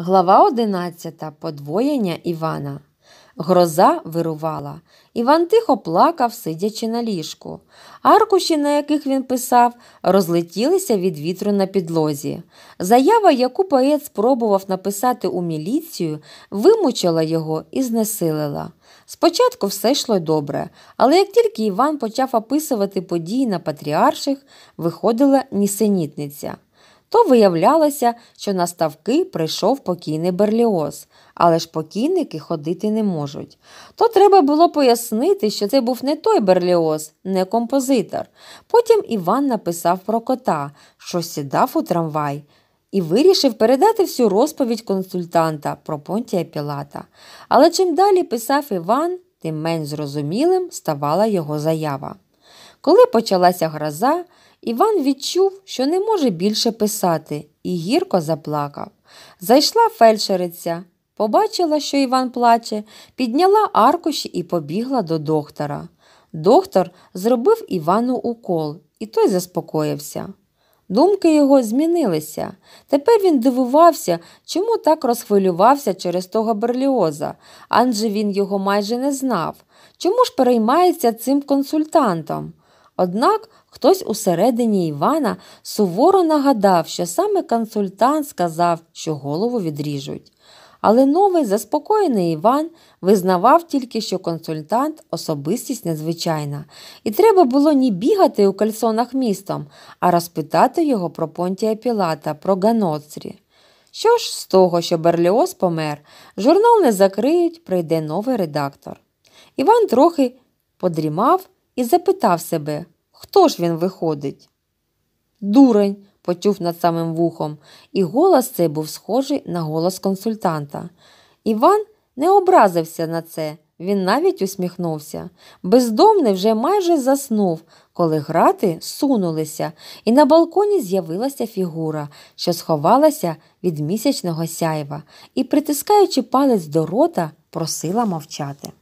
Глава 11. Подвоєння Івана. Гроза вирувала. Іван тихо плакав, сидячи на ліжку. Аркуші, на яких він писав, розлетілися від вітру на підлозі. Заява, яку поет спробував написати у міліцію, вимучила його і знесилила. Спочатку все йшло добре, але як тільки Іван почав описувати події на патріарших, виходила нісенітниця то виявлялося, що на ставки прийшов покійний берліоз, але ж покійники ходити не можуть. То треба було пояснити, що це був не той берліоз, не композитор. Потім Іван написав про кота, що сідав у трамвай. І вирішив передати всю розповідь консультанта про Понтія Пілата. Але чим далі писав Іван, тим менш зрозумілим ставала його заява. Коли почалася гроза, Іван відчув, що не може більше писати, і гірко заплакав. Зайшла фельдшериця, побачила, що Іван плаче, підняла аркуші і побігла до доктора. Доктор зробив Івану укол, і той заспокоївся. Думки його змінилися. Тепер він дивувався, чому так розхвилювався через того берліоза, адже він його майже не знав. Чому ж переймається цим консультантом? Однак хтось усередині Івана суворо нагадав, що саме консультант сказав, що голову відріжуть. Але новий заспокоєний Іван визнавав тільки, що консультант особистість незвичайна, і треба було не бігати у кальсонах містом, а розпитати його про понтія Пілата, про Ганоцрі. Що ж з того, що Берліоз помер, журнал не закриють, прийде новий редактор. Іван трохи подрімав і запитав себе, хто ж він виходить. Дурень, почув над самим вухом, і голос цей був схожий на голос консультанта. Іван не образився на це, він навіть усміхнувся. Бездомний вже майже заснув, коли грати сунулися, і на балконі з'явилася фігура, що сховалася від місячного сяйва, і, притискаючи палець до рота, просила мовчати.